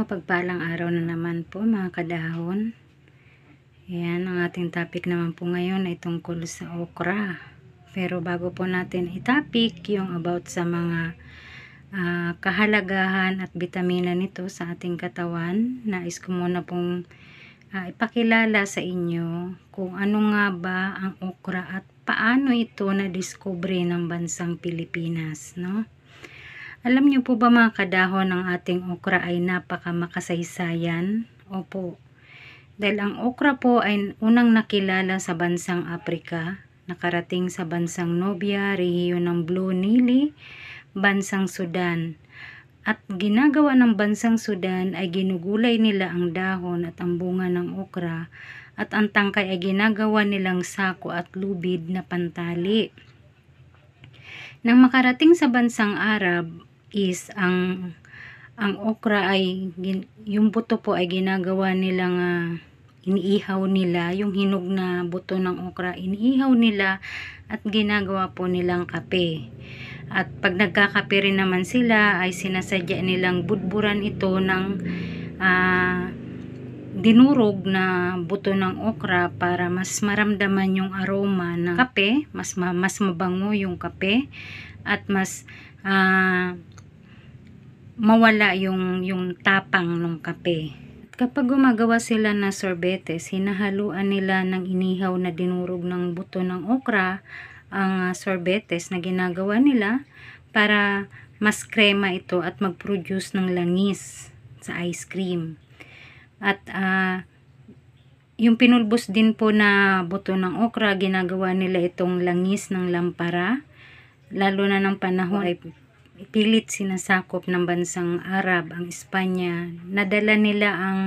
mapagpalang araw na naman po mga kadahon. Yan, ang ating topic naman po ngayon ay tungkol sa okra. Pero bago po natin itapik yung about sa mga uh, kahalagahan at bitamina nito sa ating katawan, nais ko muna pong uh, ipakilala sa inyo kung ano nga ba ang okra at paano ito na-discovery ng bansang Pilipinas, no? Alam niyo po ba mga kadahon ng ating okra ay napaka makasaysayan? Opo. Dahil ang okra po ay unang nakilala sa bansang Afrika, nakarating sa bansang Nubia, rehiyon ng Blue Nile, bansang Sudan. At ginagawa ng bansang Sudan ay ginugulay nila ang dahon at ang bunga ng okra at ang tangkay ay ginagawa nilang sako at lubid na pantali. Nang makarating sa bansang Arab, is ang ang okra ay yung buto po ay ginagawa nilang uh, iniihaw nila yung hinog na buto ng okra iniihaw nila at ginagawa po nilang kape at pag nagkakape rin naman sila ay sinasadya nilang budburan ito ng uh, dinurog na buto ng okra para mas maramdaman yung aroma ng kape mas mas mabango yung kape at mas uh, mawala yung, yung tapang ng kape. At kapag gumagawa sila na sorbetes, hinahaluan nila ng inihaw na dinurog ng buto ng okra ang ah, sorbetes na ginagawa nila para mas krema ito at mag-produce ng langis sa ice cream. At uh, yung pinulbos din po na buto ng okra, ginagawa nila itong langis ng lampara. Lalo na ng panahon ay pilit sinasakop ng bansang Arab ang Espanya. Nadala nila ang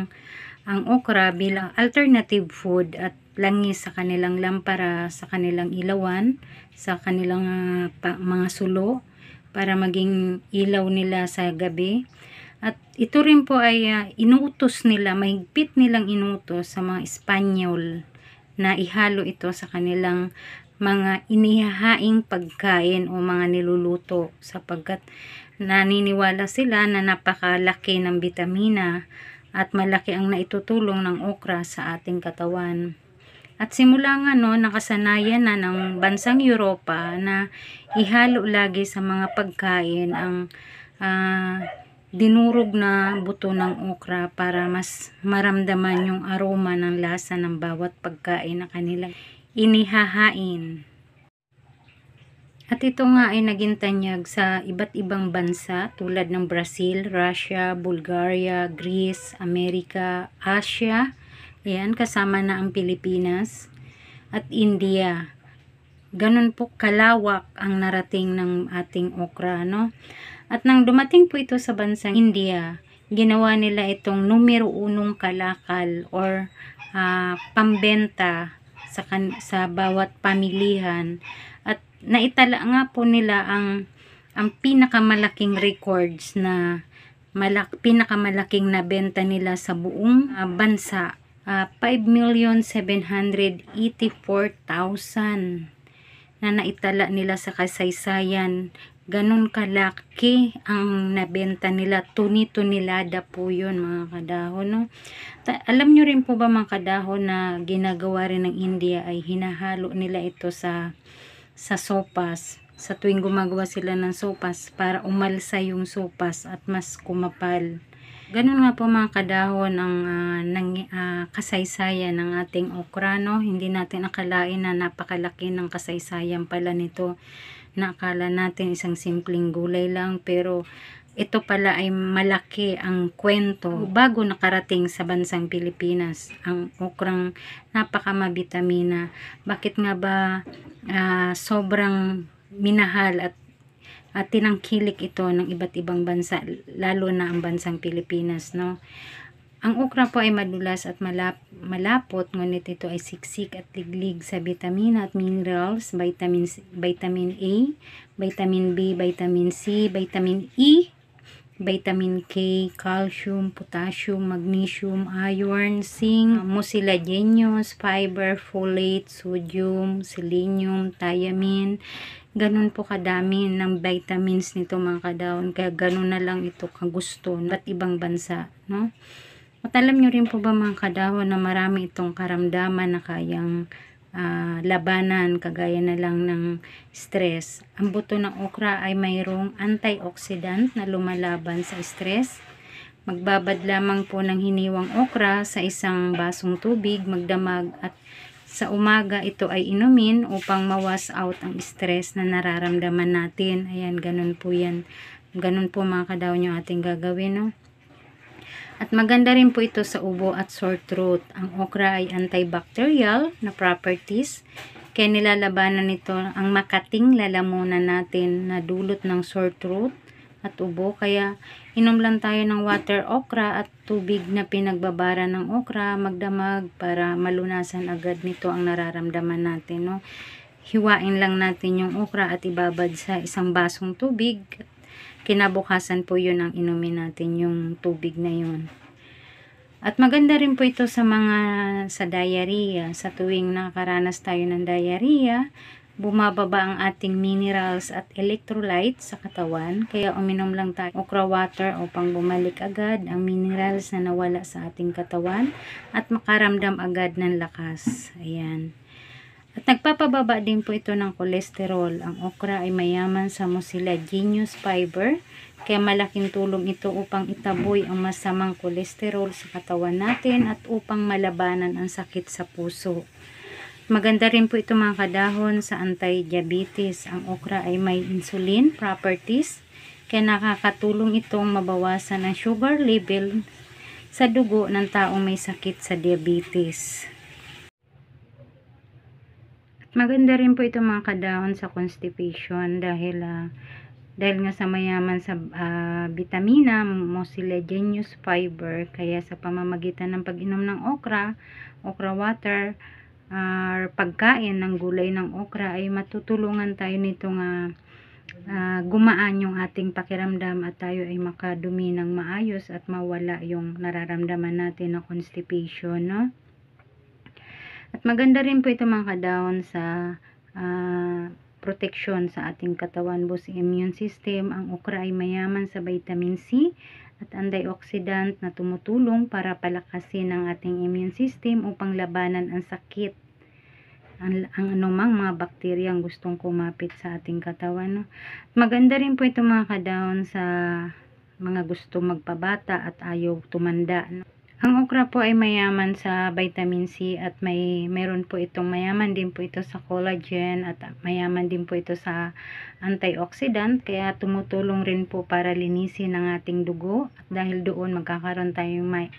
ang okra bilang alternative food at langis sa kanilang lampara, sa kanilang ilawan, sa kanilang uh, pa, mga sulo para maging ilaw nila sa gabi. At ito rin po ay uh, inuutos nila, mahigpit nilang inutos sa mga Espanyol na ihalo ito sa kanilang mga inihahaing pagkain o mga niluluto sapagkat naniniwala sila na napakalaki ng bitamina at malaki ang naitutulong ng okra sa ating katawan. At simula nga no, nakasanayan na ng bansang Europa na ihalo lagi sa mga pagkain ang uh, dinurog na buto ng okra para mas maramdaman yung aroma ng lasa ng bawat pagkain na kanila inihahain. At ito nga ay naging tanyag sa iba't ibang bansa tulad ng Brazil, Russia, Bulgaria, Greece, Amerika, Asia, ayan, kasama na ang Pilipinas, at India. Ganun po kalawak ang narating ng ating okra, no? At nang dumating po ito sa bansang India, ginawa nila itong numero unong kalakal or uh, pambenta sa, kan sa bawat pamilihan at naitala nga po nila ang ang pinakamalaking records na malak pinakamalaking nabenta nila sa buong uh, bansa uh, ah, 5,784,000 na naitala nila sa kasaysayan ganun kalaki ang nabenta nila. Tuni-tunilada po yun mga kadahon. No? Ta alam nyo rin po ba mga kadahon na ginagawa rin ng India ay hinahalo nila ito sa sa sopas. Sa tuwing gumagawa sila ng sopas para umalsa yung sopas at mas kumapal. Ganun nga po mga kadahon ang uh, ng, uh, kasaysayan ng ating okra. No? Hindi natin akalain na napakalaki ng kasaysayan pala nito na akala natin isang simpleng gulay lang pero ito pala ay malaki ang kwento bago nakarating sa bansang Pilipinas ang okrang napakamabitamina bakit nga ba uh, sobrang minahal at at tinangkilik ito ng iba't ibang bansa lalo na ang bansang Pilipinas no ang okra po ay madulas at malap malapot, ngunit ito ay siksik at liglig sa vitamina at minerals, vitamin, vitamin A, vitamin B, vitamin C, vitamin E, vitamin K, calcium, potassium, magnesium, iron, zinc, mucilaginous, fiber, folate, sodium, selenium, thiamine, ganun po kadami ng vitamins nito mga kadaon. Kaya ganun na lang ito kagusto at ibang bansa. No? At alam nyo rin po ba mga kadaho na marami itong karamdaman na kayang uh, labanan kagaya na lang ng stress. Ang buto ng okra ay mayroong antioxidant na lumalaban sa stress. Magbabad lamang po ng hiniwang okra sa isang basong tubig, magdamag at sa umaga ito ay inumin upang mawas out ang stress na nararamdaman natin. Ayan, ganun po yan. Ganun po mga kadaw nyo ating gagawin. No? At maganda rin po ito sa ubo at sore throat. Ang okra ay antibacterial na properties. Kaya nilalabanan nito ang makating lalamunan natin na dulot ng sore throat at ubo. Kaya inom lang tayo ng water okra at tubig na pinagbabara ng okra, magdamag para malunasan agad nito ang nararamdaman natin. No? Hiwain lang natin yung okra at ibabad sa isang basong tubig kinabukasan po yun ang inumin natin yung tubig na yun. At maganda rin po ito sa mga sa diarrhea. Sa tuwing nakakaranas tayo ng diarrhea, bumababa ang ating minerals at electrolytes sa katawan. Kaya uminom lang tayo okra water upang bumalik agad ang minerals na nawala sa ating katawan at makaramdam agad ng lakas. Ayan. At nagpapababa din po ito ng kolesterol. Ang okra ay mayaman sa mucilaginous fiber, kaya malaking tulong ito upang itaboy ang masamang kolesterol sa katawan natin at upang malabanan ang sakit sa puso. Maganda rin po ito mga kadahon sa anti-diabetes. Ang okra ay may insulin properties, kaya nakakatulong itong mabawasan ang sugar level sa dugo ng taong may sakit sa diabetes. Maganda rin po itong mga kadaon sa constipation dahil uh, dahil nga sa mayaman sa uh, vitamina, mostly leguminous fiber, kaya sa pamamagitan ng pag-inom ng okra, okra water, uh, pagkain ng gulay ng okra ay matutulungan tayo nito nga uh, gumaan yung ating pakiramdam at tayo ay makadumi ng maayos at mawala yung nararamdaman natin na constipation, no? At maganda rin po ito mga kadaon sa uh, ah, protection sa ating katawan po sa immune system. Ang okra ay mayaman sa vitamin C at antioxidant na tumutulong para palakasin ang ating immune system upang labanan ang sakit ang, ang anumang mga bakterya ang gustong kumapit sa ating katawan. No? Maganda rin po ito mga kadaon sa mga gusto magpabata at ayaw tumanda. No? Ang okra po ay mayaman sa vitamin C at may meron po itong mayaman din po ito sa collagen at mayaman din po ito sa antioxidant kaya tumutulong rin po para linisin ang ating dugo at dahil doon magkakaroon tayo may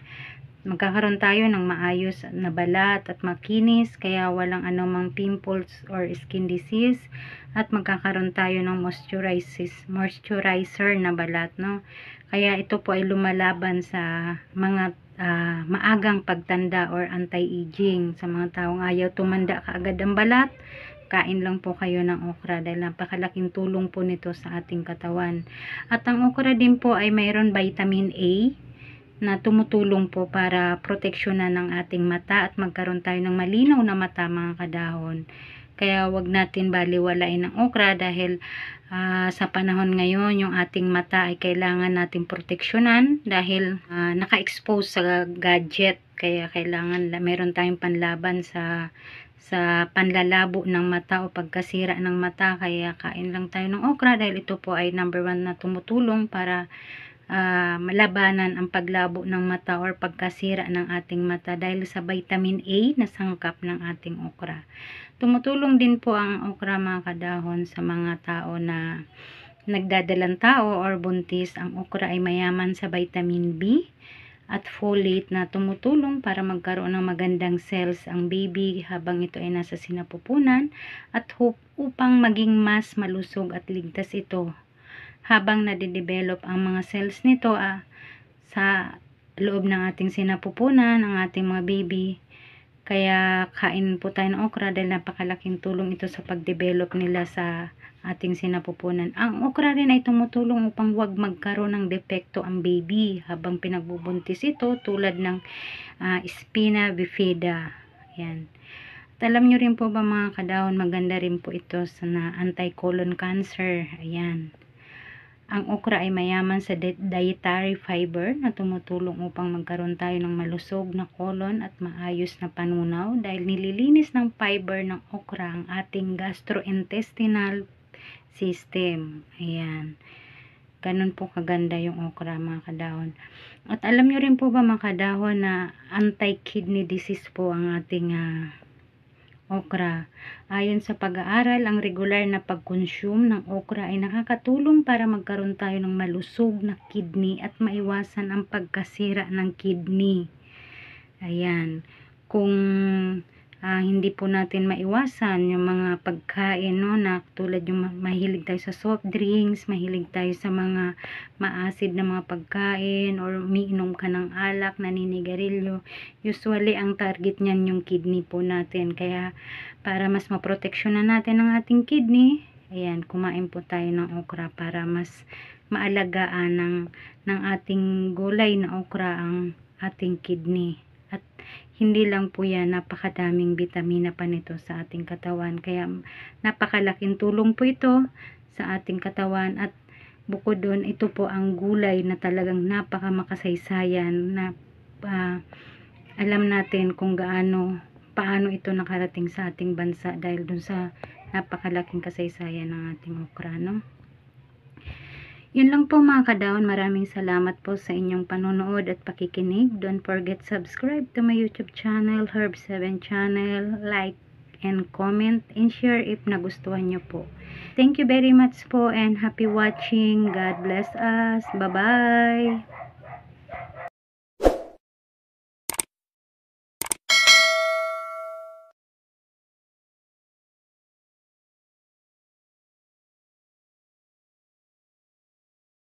magkakaroon tayo ng maayos na balat at makinis kaya walang anumang pimples or skin disease at magkakaroon tayo ng moisturizes, moisturizer na balat no kaya ito po ay lumalaban sa mga uh, maagang pagtanda or anti-aging sa mga taong ayaw tumanda kaagad ang balat kain lang po kayo ng okra dahil napakalaking tulong po nito sa ating katawan at ang okra din po ay mayroon vitamin A na tumutulong po para proteksyonan ng ating mata at magkaroon tayo ng malinaw na mata mga kadahon kaya wag natin baliwalain ang okra dahil uh, sa panahon ngayon yung ating mata ay kailangan nating proteksyonan dahil uh, naka-expose sa gadget kaya kailangan meron tayong panlaban sa sa panlalabo ng mata o pagkasira ng mata kaya kain lang tayo ng okra dahil ito po ay number one na tumutulong para uh, malabanan ang paglabo ng mata or pagkasira ng ating mata dahil sa vitamin A na sangkap ng ating okra. Tumutulong din po ang okra mga kadahon sa mga tao na nagdadalang tao or buntis. Ang okra ay mayaman sa vitamin B at folate na tumutulong para magkaroon ng magandang cells ang baby habang ito ay nasa sinapupunan at upang maging mas malusog at ligtas ito habang nadidevelop ang mga cells nito ah, sa loob ng ating sinapupunan, ng ating mga baby. Kaya kain po tayo ng okra dahil napakalaking tulong ito sa pagdevelop nila sa ating sinapupunan. Ang okra rin ay tumutulong upang wag magkaroon ng depekto ang baby habang pinagbubuntis ito tulad ng uh, spina bifida. Yan. At alam nyo rin po ba mga kadahon, maganda rin po ito sa anti-colon cancer. Ayan. Ang okra ay mayaman sa dietary fiber na tumutulong upang magkaroon tayo ng malusog na kolon at maayos na panunaw dahil nililinis ng fiber ng okra ang ating gastrointestinal system. Ayan. Ganun po kaganda yung okra mga kadahon. At alam nyo rin po ba mga kadahon na anti-kidney disease po ang ating uh, okra. Ayon sa pag-aaral, ang regular na pag-consume ng okra ay nakakatulong para magkaroon tayo ng malusog na kidney at maiwasan ang pagkasira ng kidney. Ayan. Kung uh, hindi po natin maiwasan yung mga pagkain no na tulad yung mahilig tayo sa soft drinks, mahilig tayo sa mga maasid na mga pagkain or umiinom ka ng alak, na naninigarilyo. Usually ang target niyan yung kidney po natin. Kaya para mas maproteksyonan natin ang ating kidney, ayan, kumain po tayo ng okra para mas maalagaan ng ng ating gulay na okra ang ating kidney. Hindi lang po yan, napakadaming vitamina pa nito sa ating katawan. Kaya napakalaking tulong po ito sa ating katawan at bukod doon, ito po ang gulay na talagang napakamakasaysayan na uh, alam natin kung gaano paano ito nakarating sa ating bansa dahil doon sa napakalaking kasaysayan ng ating okra, no? Yun lang po mga kadaon. Maraming salamat po sa inyong panonood at pakikinig. Don't forget subscribe to my YouTube channel, Herb7 channel. Like and comment and share if nagustuhan nyo po. Thank you very much po and happy watching. God bless us. Bye-bye.